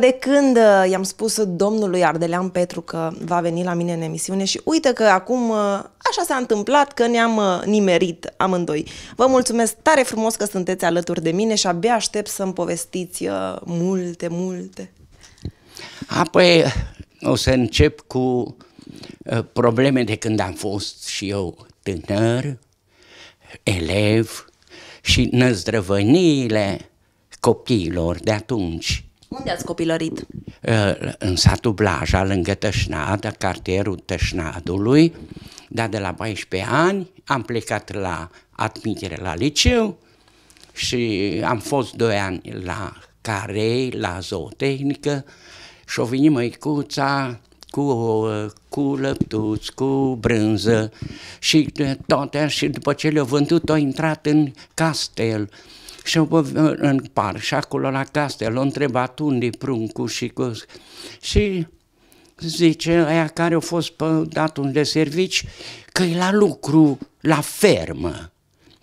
de când uh, i-am spus domnului Ardelean Petru că va veni la mine în emisiune și uite că acum uh, așa s-a întâmplat că ne-am uh, nimerit amândoi. Vă mulțumesc tare frumos că sunteți alături de mine și abia aștept să-mi povestiți multe, multe. Apoi o să încep cu probleme de când am fost și eu tânăr, elev și năzdrăvăniile copiilor de atunci. Unde ați copilărit? Ă, în satul Blaja, lângă Tășnad, cartierul Tășnadului, dar de la 14 ani am plecat la admitere la liceu și am fost 2 ani la Carei, la zootehnică și o venit măicuța cu ouă, cu lăptuți, cu brânză și toate și după ce le-au vândut, au intrat în castel și în parc și acolo la castel, l-a întrebat unde pruncul și cu... Și zice, aia care a fost pe datul de servici, că e la lucru, la fermă.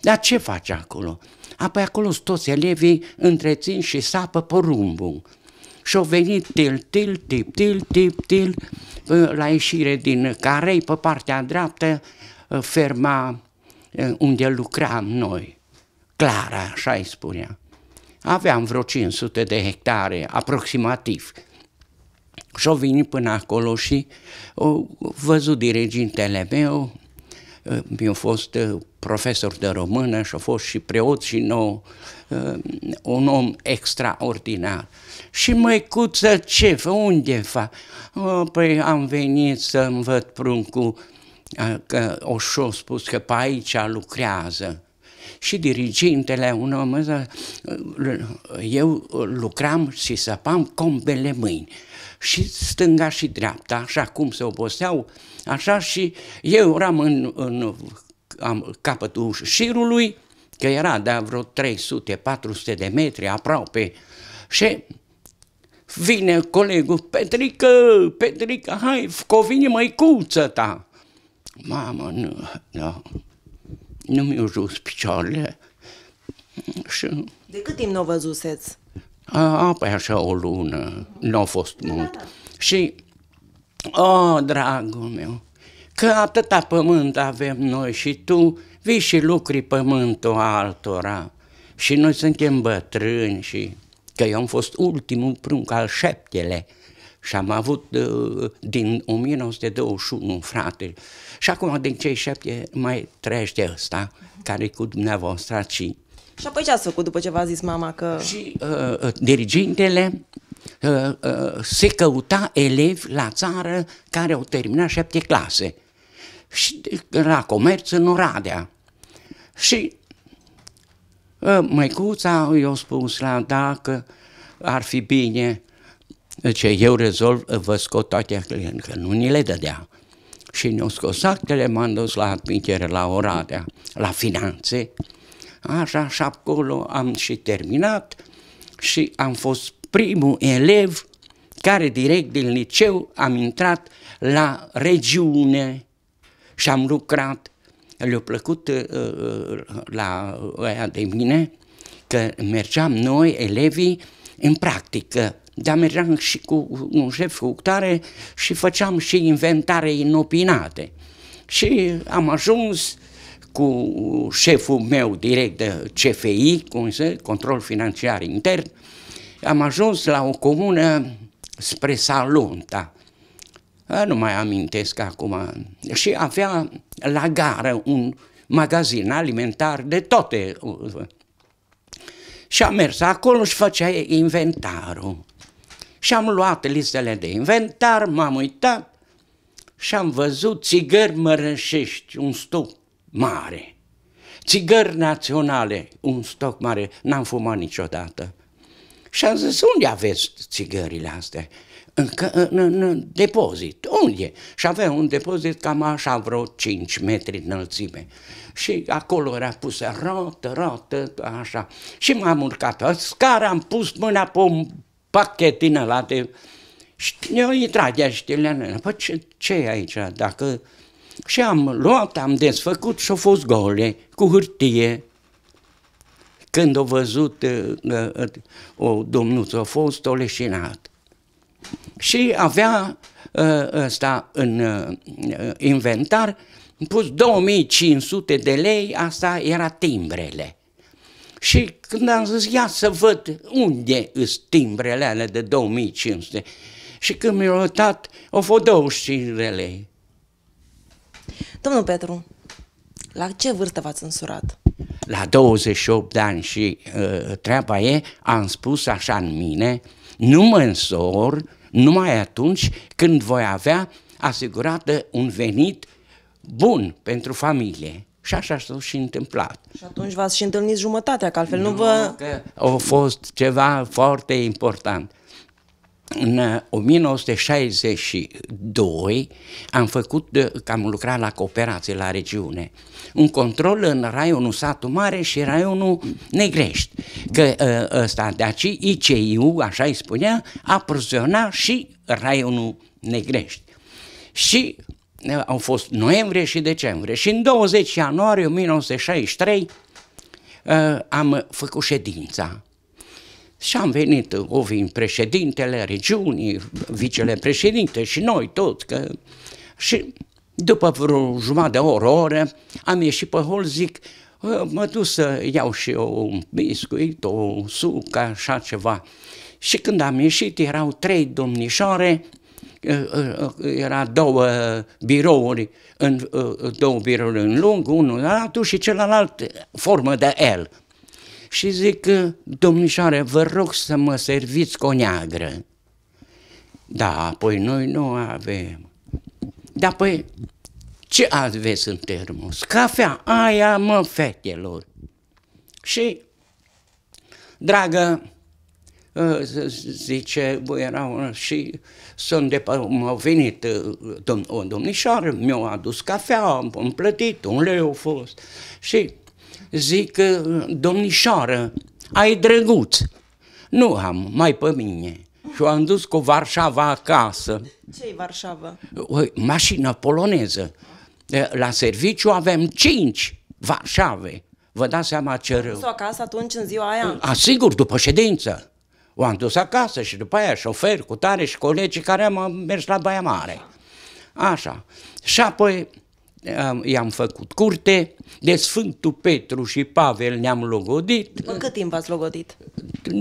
Dar ce face acolo? Apoi acolo toți elevii întrețin și sapă porumbul. Și au venit til, til, tip, til, tip, til, la ieșire din carei, pe partea dreaptă, ferma eh, unde lucram noi. Clara, așa îi spunea. Aveam vreo 500 de hectare, aproximativ. Și-o venit până acolo și o văzut dirigintele meu, mi mi-a fost uh, profesor de română și a fost și preot și nou, uh, un om extraordinar. Și măicuță, ce unde fa? Uh, păi am venit să învăț pruncul, că o spus că pe aici lucrează și dirigintele un om, eu lucram și săpam combele mâini și stânga și dreapta, așa cum se oboseau, așa și eu eram în, în am, capătul șirului, că era de vreo 300-400 de metri aproape, și vine colegul, Petrică, Petrică, hai, covine măicuță ta. Mamă, nu, nu nu mi-au jos picioarele. Și... De cât timp nu o văzuseți? A, păi așa o lună, nu a fost da, mult. Da, da. Și, o, oh, dragul meu, că atâta pământ avem noi și tu vii și lucri pământul altora. Și noi suntem bătrâni și că eu am fost ultimul prunc al șeptele. Și am avut uh, din 1921 un frate. Și acum din cei șapte mai trăiește ăsta, care e cu dumneavoastră și... Și apoi ce ați făcut după ce v-a zis mama că... Și uh, uh dirigintele uh, uh, se căuta elevi la țară care au terminat șapte clase. Și uh, la comerț în Oradea. Și uh, măicuța i-a spus la dacă ar fi bine Zice, eu rezolv, vă scot toate actele, că nu ni le dădea. Și ne-au scos actele, m-am dus la admitere, la Oradea, la finanțe. Așa și acolo am și terminat și am fost primul elev care direct din liceu am intrat la regiune și am lucrat. Le-a plăcut uh, uh la aia de mine că mergeam noi, elevii, în practică dar mergeam și cu un șef cu tare și făceam și inventare inopinate. Și am ajuns cu șeful meu direct de CFI, cum se, Control Financiar Intern, am ajuns la o comună spre Salunta. Da. Nu mai amintesc acum. Și avea la gară un magazin alimentar de toate. Și am mers acolo și făcea inventarul. Și am luat listele de inventar, m-am uitat și am văzut țigări mărășești, un stoc mare. Țigări naționale, un stoc mare, n-am fumat niciodată. Și am zis, unde aveți țigările astea? În, în, în, în depozit. Unde? Și avea un depozit cam așa, vreo 5 metri înălțime. Și acolo era pusă rotă, rotă, așa. Și m-am urcat scara, am pus mâna pe un pachetin ăla de... Și ne-au intrat de aștile Păi ce, ce e aici? Dacă... Și am luat, am desfăcut și au fost gole, cu hârtie. Când au văzut uh, uh, o domnuță, a fost o leșinat. Și avea uh, ăsta în uh, inventar, pus 2500 de lei, asta era timbrele. Și când am zis, ia să văd unde sunt timbrele alea de 2500. Și când mi-au uitat, au fost 25 de lei. Domnul Petru, la ce vârstă v-ați însurat? La 28 de ani și uh, treaba e, am spus așa în mine, nu mă însor numai atunci când voi avea asigurată un venit bun pentru familie. Și așa s-a și întâmplat. Și atunci v-ați și întâlnit jumătatea, că altfel nu, nu vă... Că a fost ceva foarte important. În 1962 uh, am făcut, uh, că am lucrat la cooperație la regiune, un control în raionul Satu Mare și raionul Negrești, că uh, ăsta de aici, ICIU, așa îi spunea, a și raionul Negrești. Și au fost noiembrie și decembrie. Și în 20 ianuarie 1963 uh, am făcut ședința. Și am venit vin președintele regiunii, vicele președinte și noi toți. Că... Și după vreo jumătate de oră, oră, am ieșit pe hol, zic, mă duc să iau și eu un biscuit, o sucă, așa ceva. Și când am ieșit, erau trei domnișoare era două uh, birouri, în, uh, uh, două birouri în lung, unul la altul și celălalt formă de L. Și zic, domnișoare, vă rog să mă serviți coneagră. Da, păi noi nu avem. Da, păi, ce aveți în termos? Cafea, aia mă, fetelor. Și, dragă Ă, zice, bă, era și sunt de, m-au venit ă, dom, o domnișoară, mi a adus cafea, am plătit, un leu a fost. Și zic, ă, domnișoară, ai drăguț. Nu am, mai pe mine. Și am dus cu Varșava acasă. ce e Varșava? O mașină poloneză. La serviciu avem cinci Varșave. Vă dați seama ce rău. acasă atunci, în ziua aia? Asigur, după ședință. O am dus acasă și după aia șoferi cu tare și colegii care am mers la Baia Mare. Așa. Și apoi i-am făcut curte, de Sfântul Petru și Pavel ne-am logodit. În cât timp v-ați logodit?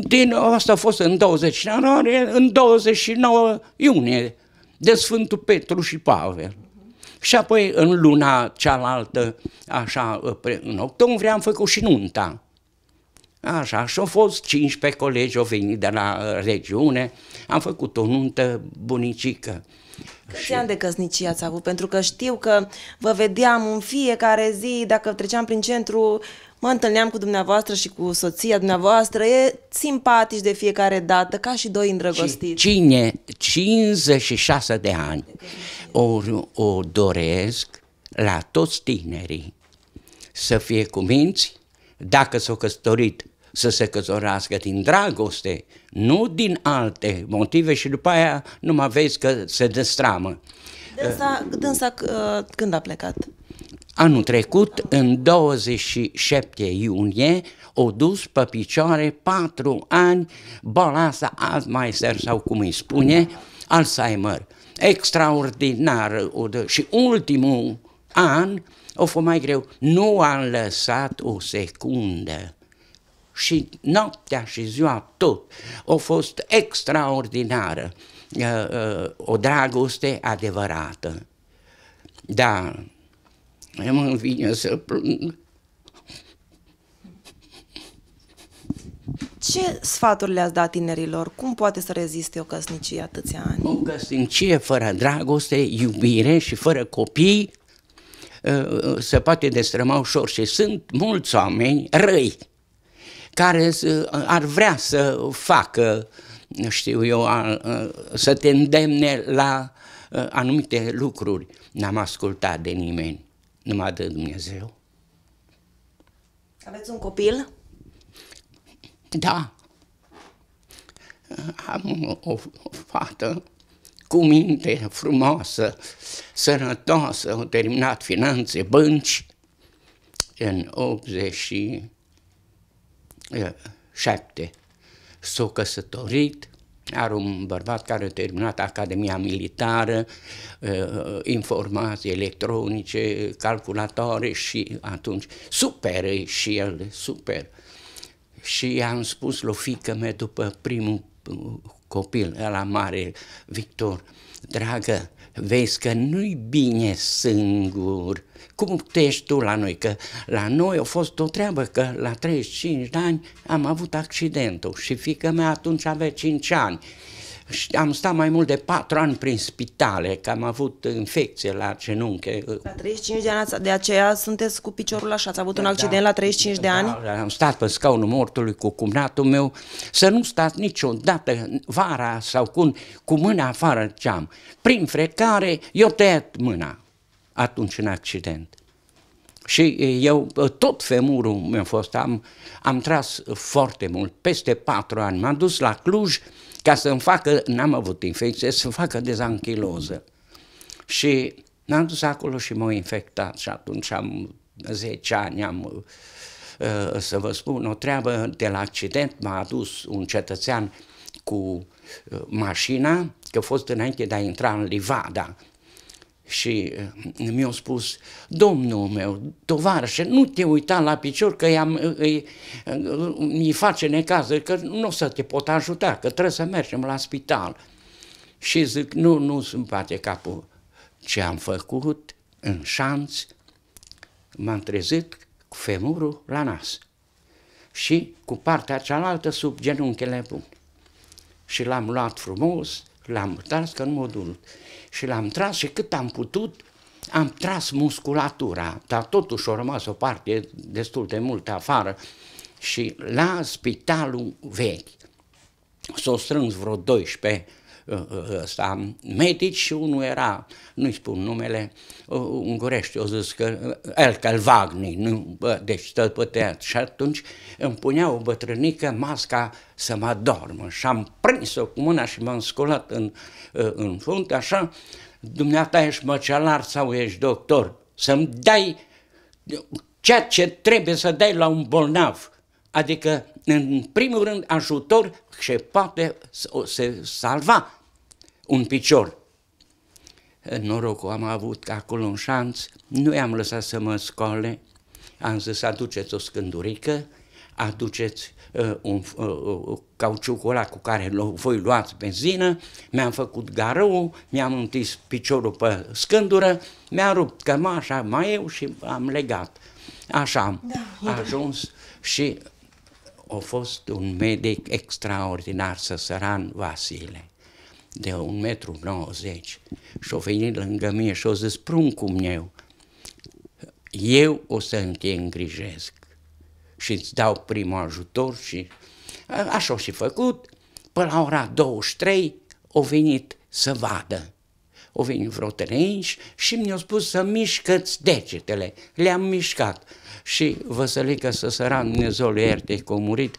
Din, asta a fost în 20 ianuarie, în 29 iunie, de Sfântul Petru și Pavel. Și apoi în luna cealaltă, așa, în octombrie, am făcut și nunta. Așa, și au fost 15 colegi, au venit de la uh, regiune, am făcut o nuntă bunicică. Câți și... ani de căsnicie ați avut? Pentru că știu că vă vedeam în fiecare zi, dacă treceam prin centru, mă întâlneam cu dumneavoastră și cu soția dumneavoastră, e simpatici de fiecare dată, ca și doi îndrăgostiți. Cine 56 de ani o, o doresc la toți tinerii să fie cuminți, dacă s-au căsătorit să se căzorească din dragoste, nu din alte motive și după aia nu mai vezi că se destramă. Dânsa, dânsa uh, când a plecat? Anul trecut, în 27 iunie, o dus pe picioare patru ani boala asta Alzheimer sau cum îi spune, Alzheimer. Extraordinar. Și ultimul an o fost mai greu. Nu a lăsat o secundă și noaptea și ziua tot a fost extraordinară, uh, uh, o dragoste adevărată. Da, mă vine să plâng. Ce sfaturi le-ați dat tinerilor? Cum poate să reziste o căsnicie atâția ani? O căsnicie fără dragoste, iubire și fără copii uh, se poate destrăma ușor și sunt mulți oameni răi care uh, ar vrea să facă, știu eu, să te îndemne la uh, anumite lucruri. N-am ascultat de nimeni, numai de Dumnezeu. Aveți un copil? Da. Am o, o fată cu minte frumoasă, sănătoasă, au terminat finanțe, bănci în 80 șapte s-a căsătorit, are un bărbat care a terminat Academia Militară, uh, uh, informații electronice, calculatoare și atunci super și el, super. Și am spus lui fică mea după primul uh, copil, la mare, Victor, dragă, vezi că nu-i bine singur. Cum te ești tu la noi? Că la noi a fost o treabă că la 35 de ani am avut accidentul și fiica mea atunci avea 5 ani am stat mai mult de patru ani prin spitale, că am avut infecție la genunche. La 35 de ani, de aceea sunteți cu piciorul așa, ați avut da, un accident da, la 35 de da, ani? Da, am stat pe scaunul mortului cu cumnatul meu, să nu stați niciodată vara sau cu cu mâna afară geam. Prin frecare, eu tăiat mâna atunci în accident. Și eu, tot femurul mi-a fost, am, am tras foarte mult, peste patru ani. M-am dus la Cluj, ca să-mi facă, n-am avut infecție, să facă dezanchiloză. Și n-am dus acolo și m-au infectat și atunci am 10 ani, am, uh, să vă spun, o treabă de la accident m-a adus un cetățean cu uh, mașina, că a fost înainte de a intra în Livada, și eh, mi-au spus, domnul meu, tovarășe, nu te uita la picior că mi face necază, că nu o să te pot ajuta, că trebuie să mergem la spital. Și zic, nu, nu sunt poate capul ce am făcut în șanț, m-am trezit cu femurul la nas și cu partea cealaltă sub genunchele bun. Și l-am luat frumos, l-am mutat că nu m durut și l-am tras și cât am putut, am tras musculatura, dar totuși a rămas o parte destul de mult afară și la spitalul vechi s-au strâns vreo 12 ăsta medic și unul era, nu-i spun numele, ungurești, o zis că el calvagni, nu, bă, deci tot putea. Și atunci îmi punea o bătrânică masca să mă adormă și am prins-o cu mâna și m-am sculat în, în fund, așa, dumneata ești măcelar sau ești doctor, să-mi dai ceea ce trebuie să dai la un bolnav, adică în primul rând, ajutor și poate se salva un picior. Norocul am avut că acolo un șanț nu i-am lăsat să mă scoale. Am zis, aduceți o scândurică, aduceți uh, un uh, cauciucul ăla cu care voi luați benzină, mi-am făcut garou, mi-am întins piciorul pe scândură, mi-am rupt cămașa mai eu și am legat. Așa am da. ajuns și a fost un medic extraordinar, săsăran Vasile, de un metru 90, și a venit lângă mine și a zis, pruncul meu, eu o să te îngrijesc și îți dau primul ajutor și așa și făcut. Până la ora 23 au venit să vadă. Au venit vreo și mi-au spus să mișcăți degetele. Le-am mișcat și Văsălică Săsăran, Dumnezeul ierte că a murit,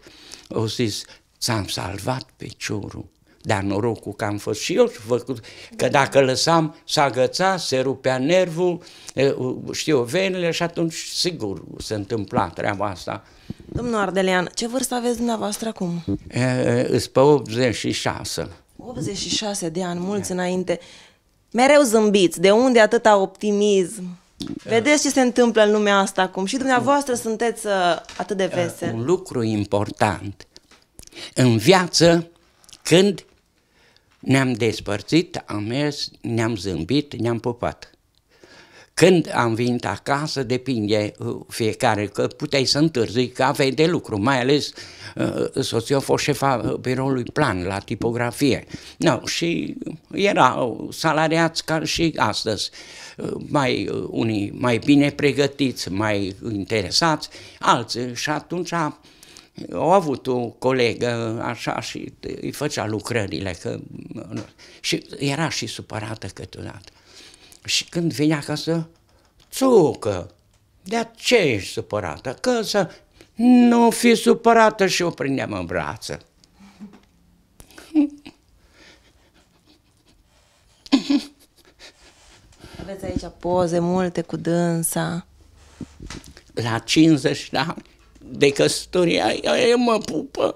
au zis, ți-am salvat pe ciorul. Dar norocul că am fost și eu făcut, că dacă lăsam, s-a agățat, se rupea nervul, știu, venile și atunci sigur se întâmpla treaba asta. Domnul Ardelean, ce vârstă aveți dumneavoastră acum? Îs pe 86. 86 de ani, mulți înainte. Mereu zâmbiți, de unde atâta optimism? Vedeți ce se întâmplă în lumea asta acum și dumneavoastră sunteți uh, atât de uh, veseli. Un lucru important. În viață, când ne-am despărțit, am mers, ne-am zâmbit, ne-am pupat. Când am venit acasă, depinde uh, fiecare, că puteai să întârzi, că aveai de lucru, mai ales uh, soția a fost șefa uh, biroului plan la tipografie. No, și era salariați ca și astăzi, mai, unii mai bine pregătiți, mai interesați, alții și atunci au avut o colegă așa și îi făcea lucrările că, și era și supărată câteodată. Și când vine acasă, țucă, de ce ești supărată? Că să nu fi supărată și o prindeam în brață. Aveți aici poze multe cu dânsa. La 50 de ani de căsătorie, ea mă pupă.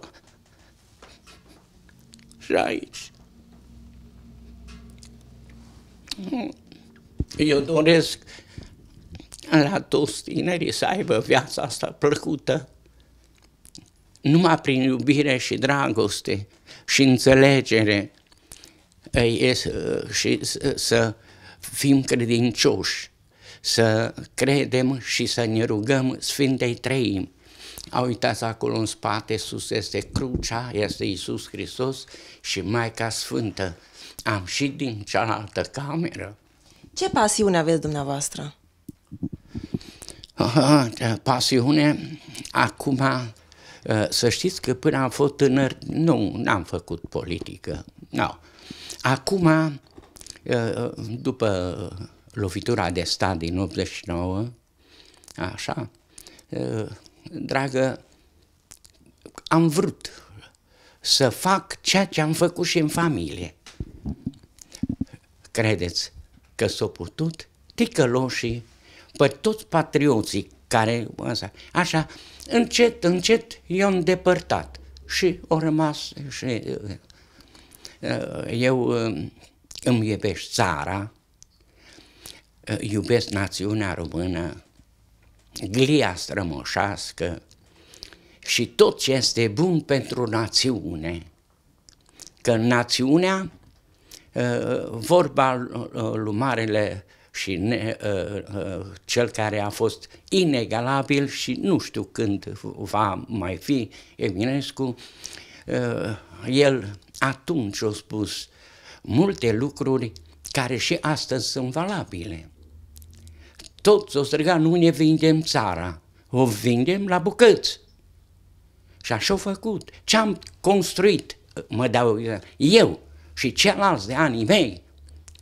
Și aici. Mm. Eu doresc la toți tinerii să aibă viața asta plăcută, numai prin iubire și dragoste și înțelegere e, și să fim credincioși, să credem și să ne rugăm Sfintei Treimi. A uitați acolo în spate, sus este crucea, este Isus Hristos și Maica Sfântă. Am și din cealaltă cameră ce pasiune aveți dumneavoastră? Aha, ah, ah, pasiune, acum, eh, să știți că până am fost tânăr, nu, n-am făcut politică, nu. Acum, eh, după lovitura de stat din 89, așa, eh, dragă, am vrut să fac ceea ce am făcut și în familie. Credeți? că s-au putut ticăloșii pe toți patrioții care, așa, așa încet, încet i-au îndepărtat și au rămas și uh, eu uh, îmi iubesc țara, uh, iubesc națiunea română, glia strămoșească și tot ce este bun pentru națiune. Că națiunea Uh, vorba uh, lui Marele și ne, uh, cel care a fost inegalabil și nu știu când va mai fi Eminescu, el atunci a spus multe lucruri care și astăzi sunt valabile. Toți o străga, nu ne vindem țara, o vindem la bucăți. Și așa au făcut. Ce am construit, mă dau eu, și ceilalți de anii mei,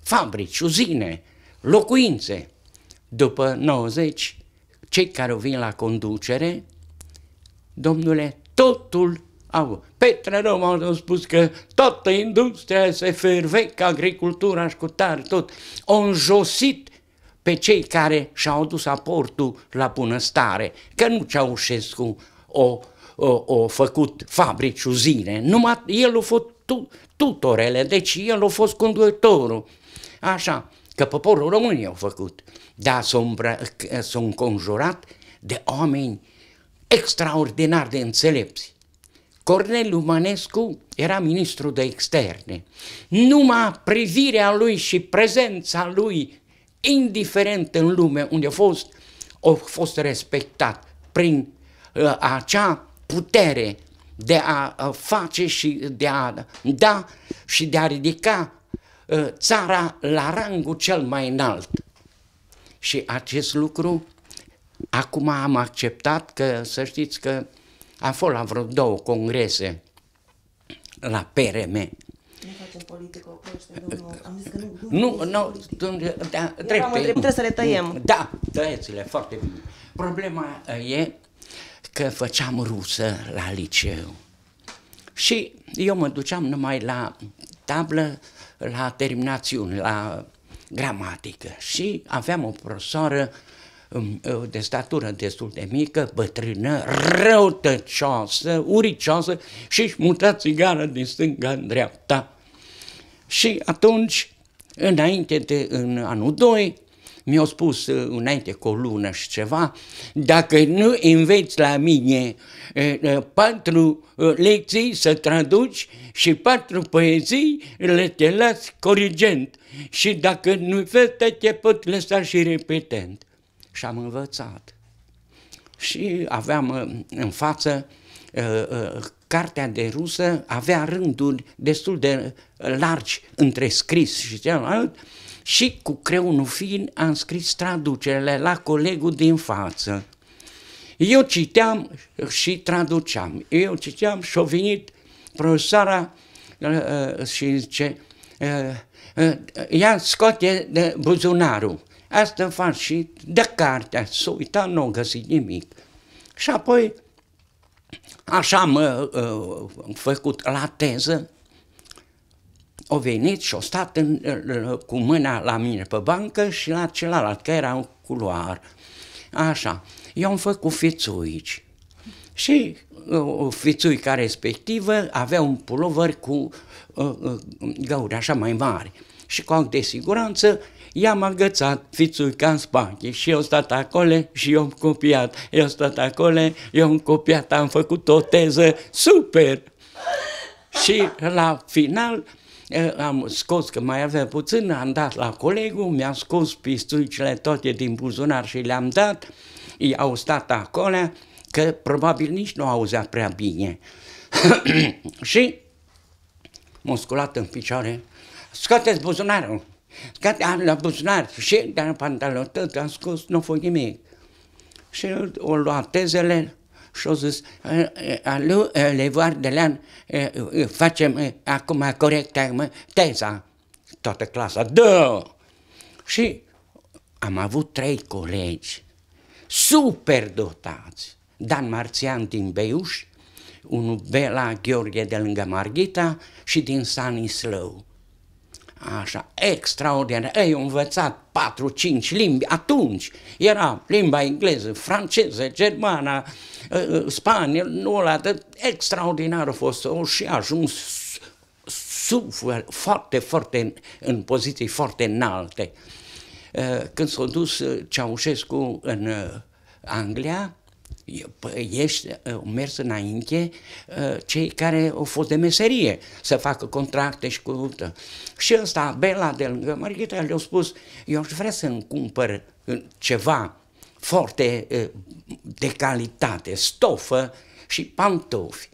fabrici, uzine, locuințe. După 90, cei care vin la conducere, domnule, totul au. Petre Roma a spus că toată industria se fervec, agricultura și cu tare, tot. Au înjosit pe cei care și-au dus aportul la bunăstare, că nu Ceaușescu o, o, o făcut fabrici, uzine, numai el a fost tu, tutorele, deci el a fost conducătorul. Așa, că poporul român i-au făcut, dar s-a înconjurat de oameni extraordinar de înțelepți. Corneliu Manescu era ministru de externe. Numai privirea lui și prezența lui, indiferent în lume unde a fost, a fost respectat prin uh, acea putere de a face și de a da și de a ridica ă, țara la rangul cel mai înalt. Și acest lucru, acum am acceptat că, să știți că am fost la vreo două congrese la PRM. Nu facem politică domnul. Ă, am zis că nu. Nu, nu, nu da, trebuie. Trebuie să le tăiem. Da, tăieți-le, foarte bine. Problema e că făceam rusă la liceu. Și eu mă duceam numai la tablă, la terminațiuni, la gramatică. Și aveam o profesoară um, de statură destul de mică, bătrână, răutăcioasă, uricioasă și își muta țigară din stânga în dreapta. Și atunci, înainte de în anul 2, mi-au spus înainte cu o lună și ceva, dacă nu înveți la mine patru lecții să traduci și patru poezii, le te las corigent și dacă nu vezi, te pot lăsa și repetent. Și am învățat. Și aveam în față cartea de rusă avea rânduri destul de largi între scris și celălalt și cu creunul fin am scris traducerile la colegul din față. Eu citeam și traduceam. Eu citeam și a venit profesoara uh, uh și zice, uh, uh, ea scoate de uh, buzunarul. Asta fac și de cartea, s-a uitat, nu a găsit nimic. Și apoi, așa am uh, făcut la teză, o venit și o stat în, cu mâna la mine pe bancă și la celălalt, că era un culoar. Așa, eu am făcut fițuici. Și o fițuica respectivă avea un pulover cu uh, găuri așa mai mari. Și cu de siguranță i-am agățat fițuica în spate și eu stat acolo și eu am copiat. Eu stat acolo, eu am copiat, am făcut o teză super! și la final Eh, am scos, că mai avea puțin, am dat la colegul, mi a scos pistuicile toate din buzunar și le-am dat, i au stat acolo, că probabil nici nu auzea prea bine. și musculat în picioare, scoateți buzunarul, scoate am la buzunar și dar pantalonul tot am scos, nu fă nimic. Și o luat tezele, și au zis, alu, Levoar de Lean, facem acum corect teza, toată clasa, dă! Și am avut trei colegi super dotați, Dan Marțian din Beiuș, unul Bela Gheorghe de lângă Margita și din Sanislău. Islău. Așa, extraordinar. Ei, au învățat 4-5 limbi atunci. Era limba engleză, franceză, germana, ă, ă, spania, nu ăla, extraordinar a fost. O și a ajuns suflet foarte, foarte, în poziții foarte înalte. Ă, când s-a dus Ceaușescu în Anglia, ești, au mers înainte cei care au fost de meserie să facă contracte și cu... Și ăsta, Bela de lângă Marghita, le-a spus, eu aș vrea să-mi cumpăr ceva foarte de calitate, stofă și pantofi.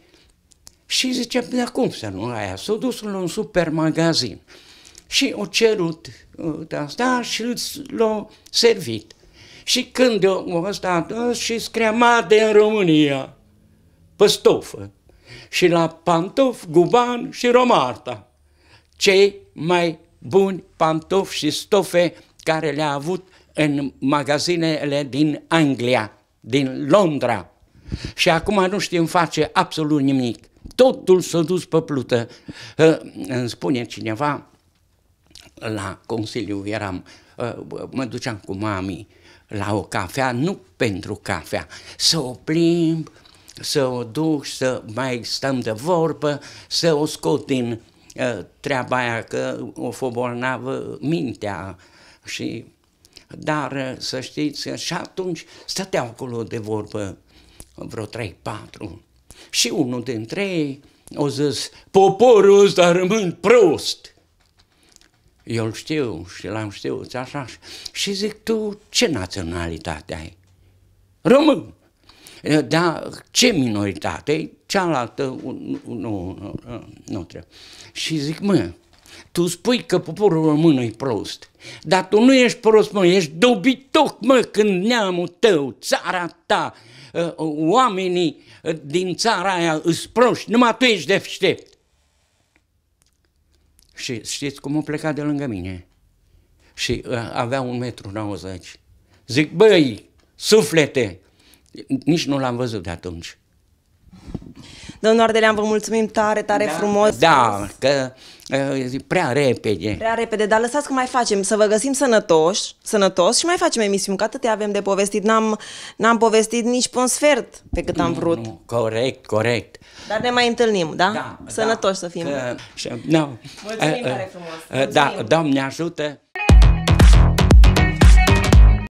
Și zice, de cum să nu aia? S-a dus la un supermagazin și o cerut de asta și l-a servit. Și când eu ăsta și de în România, păstofă, și la pantof, guban și romarta, cei mai buni pantofi și stofe care le-a avut în magazinele din Anglia, din Londra. Și acum nu știm face absolut nimic. Totul s-a dus pe plută. Îmi spune cineva, la Consiliu eram, ă, mă duceam cu mami la o cafea, nu pentru cafea, să o plimb, să o duc, să mai stăm de vorbă, să o scot din ă, treaba aia că o fobornavă mintea și dar ă, să știți că și atunci stăteau acolo de vorbă vreo trei, patru. Și unul dintre ei o zis, poporul ăsta rămân prost eu îl știu și l-am știut, așa. Și zic, tu ce naționalitate ai? Român! Dar ce minoritate? Cealaltă, nu, nu, nu, nu trebuie. Și zic, mă, tu spui că poporul român e prost, dar tu nu ești prost, mă, ești dobitoc, mă, când neamul tău, țara ta, ă, oamenii ă, din țara aia îți proști, numai tu ești deștept. Și știți cum o pleca de lângă mine? Și uh, avea un metru 90. Zic, băi, suflete! Nici nu l-am văzut de atunci. Domnul Ardelean, vă mulțumim tare, tare da. frumos. Da, că e prea repede. Prea repede, dar lăsați că mai facem, să vă găsim sănătoși, sănătos și mai facem emisiuni, că atâtea avem de povestit. N-am, n-am povestit nici pe un sfert pe cât am vrut. Nu, corect, corect. Dar ne mai întâlnim, da? da, da. Sănătoși da, să fim. Că, și, no. Mulțumim eh, tare eh, frumos. Eh, da, mulțumim. Da, Doamne ajută!